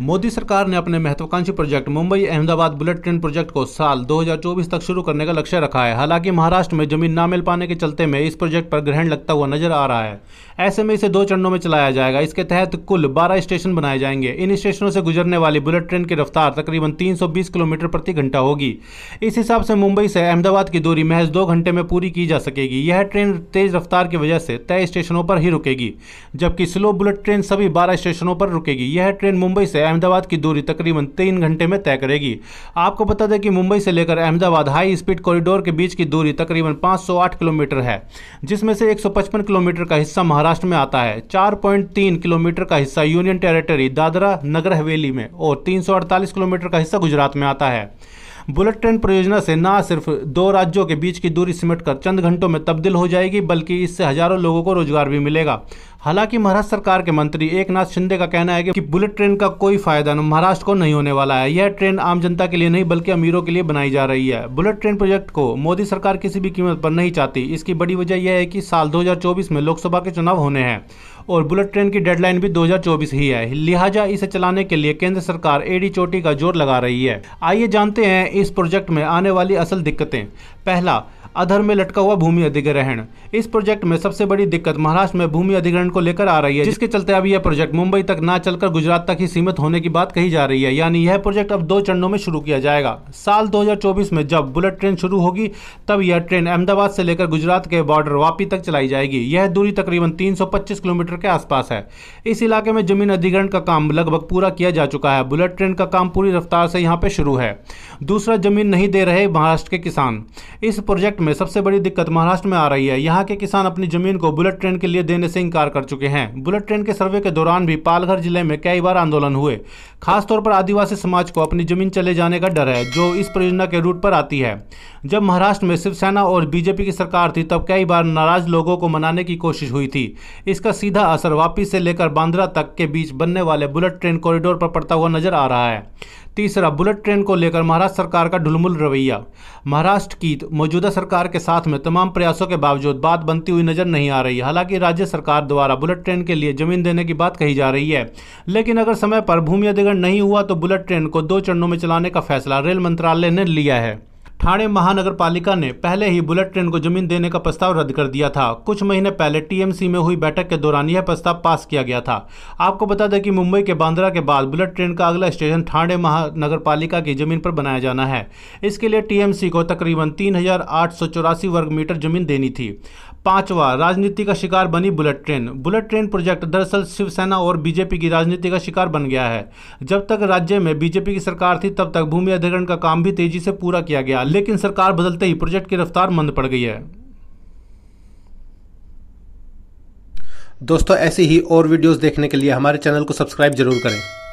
मोदी सरकार ने अपने महत्वाकांक्षी project Mumbai Ahmedabad bullet train project को साल 2024 तक शुरू करने का लक्ष्य रखा है हालांकि महाराष्ट्र में जमीन ना मिल पाने के चलते में इस प्रोजेक्ट पर ग्रहण लगता हुआ नजर आ रहा है ऐसे में इसे दो चरणों में चलाया जाएगा इसके तहत कुल बारह स्टेशन बनाए जाएंगे इन स्टेशनों से गुजरने वाली बुलेट ट्रेन की रफ्तार तकरीबन तीन किलोमीटर प्रति घंटा होगी इस हिसाब से मुंबई से अहमदाबाद की दूरी महज दो घंटे में पूरी की जा सकेगी यह ट्रेन तेज रफ्तार की वजह से तय स्टेशनों पर ही रुकेगी जबकि स्लो बुलेट ट्रेन सभी बारह स्टेशनों पर रुकेगी यह ट्रेन मुंबई से अहमदाबाद की दूरी तकरीबन तीन घंटे में तय करेगी आपको बता दें कि मुंबई से लेकर अहमदाबाद हाई स्पीड कॉरिडोर के बीच की दूरी तकरीबन 508 किलोमीटर है जिसमें से 155 किलोमीटर का हिस्सा महाराष्ट्र में आता है 4.3 किलोमीटर का हिस्सा यूनियन टेरेटरी दादरा नगर हवेली में और तीन किलोमीटर का हिस्सा गुजरात में आता है बुलेट ट्रेन परियोजना से ना सिर्फ दो राज्यों के बीच की दूरी सिमटकर चंद घंटों में तब्दील हो जाएगी बल्कि इससे हजारों लोगों को रोजगार भी मिलेगा हालांकि महाराष्ट्र सरकार के मंत्री नाथ शिंदे का कहना है कि बुलेट ट्रेन का कोई फायदा महाराष्ट्र को नहीं होने वाला है यह ट्रेन आम जनता के लिए नहीं बल्कि अमीरों के लिए बनाई जा रही है बुलेट ट्रेन प्रोजेक्ट को मोदी सरकार किसी भी कीमत पर नहीं चाहती इसकी बड़ी वजह यह है कि साल 2024 में लोकसभा के चुनाव होने हैं और बुलेट ट्रेन की डेडलाइन भी 2024 ही है लिहाजा इसे चलाने के लिए केंद्र सरकार एडी चोटी का जोर लगा रही है आइए जानते हैं इस प्रोजेक्ट में आने वाली असल दिक्कतें पहला अधर में लटका हुआ भूमि अधिग्रहण इस प्रोजेक्ट में सबसे बड़ी दिक्कत महाराष्ट्र में भूमि अधिग्रहण को लेकर आ रही है जिसके चलते अब यह प्रोजेक्ट मुंबई तक न चलकर गुजरात तक ही सीमित होने की बात कही जा रही है यानी यह प्रोजेक्ट अब दो चरणों में शुरू किया जाएगा साल दो में जब बुलेट ट्रेन शुरू होगी तब यह ट्रेन अहमदाबाद से लेकर गुजरात के बॉर्डर वापी तक चलाई जाएगी यह दूरी तकरीबन तीन किलोमीटर के आसपास है इस इलाके में जमीन अधिग्रहण का काम लगभग पूरा किया जा चुका है बुलेट ट्रेन का काम पूरी रफ्तार से यहाँ पे शुरू है दूसरा जमीन नहीं दे रहे महाराष्ट्र के किसान इस प्रोजेक्ट प्रोजेक्ट में सबसे बड़ी दिक्कत महाराष्ट्र में आ रही है यहाँ के किसान अपनी जमीन को बुलेट ट्रेन के लिए देने से इंकार कर चुके हैं बुलेट ट्रेन के सर्वे के दौरान भी पालघर जिले में कई बार आंदोलन हुए खासतौर पर आदिवासी समाज को अपनी जमीन चले जाने का डर है जो इस परियोजना के रूट पर आती है जब महाराष्ट्र में शिवसेना और बीजेपी की सरकार थी तब कई बार नाराज लोगों को मनाने की कोशिश हुई थी इसका सीधा असर वापिस से लेकर बांद्रा तक के बीच बनने वाले बुलेट ट्रेन कॉरिडोर पर पड़ता हुआ नजर आ रहा है तीसरा बुलेट ट्रेन को लेकर महाराष्ट्र सरकार का ढुलमुल रवैया महाराष्ट्र की मौजूदा सरकार सरकार के साथ में तमाम प्रयासों के बावजूद बात बनती हुई नजर नहीं आ रही हालांकि राज्य सरकार द्वारा बुलेट ट्रेन के लिए जमीन देने की बात कही जा रही है लेकिन अगर समय पर भूमि अधिग्रहण नहीं हुआ तो बुलेट ट्रेन को दो चरणों में चलाने का फैसला रेल मंत्रालय ने लिया है ठाणे पालिका ने पहले ही बुलेट ट्रेन को जमीन देने का प्रस्ताव रद्द कर दिया था कुछ महीने पहले टीएमसी में हुई बैठक के दौरान यह प्रस्ताव पास किया गया था आपको बता दें कि मुंबई के बांद्रा के बाद बुलेट ट्रेन का अगला स्टेशन ठाणे पालिका की जमीन पर बनाया जाना है इसके लिए टीएमसी को तकरीबन तीन वर्ग मीटर जमीन देनी थी पांचवा राजनीति का शिकार बनी bullet train bullet train project दरअसल शिवसेना और बीजेपी की राजनीति का शिकार बन गया है जब तक राज्य में बीजेपी की सरकार थी तब तक भूमि अधिग्रहण का काम भी तेजी से पूरा किया गया लेकिन सरकार बदलते ही प्रोजेक्ट की रफ्तार मंद पड़ गई है दोस्तों ऐसी ही और वीडियोस देखने के लिए हमारे चैनल को सब्सक्राइब जरूर करें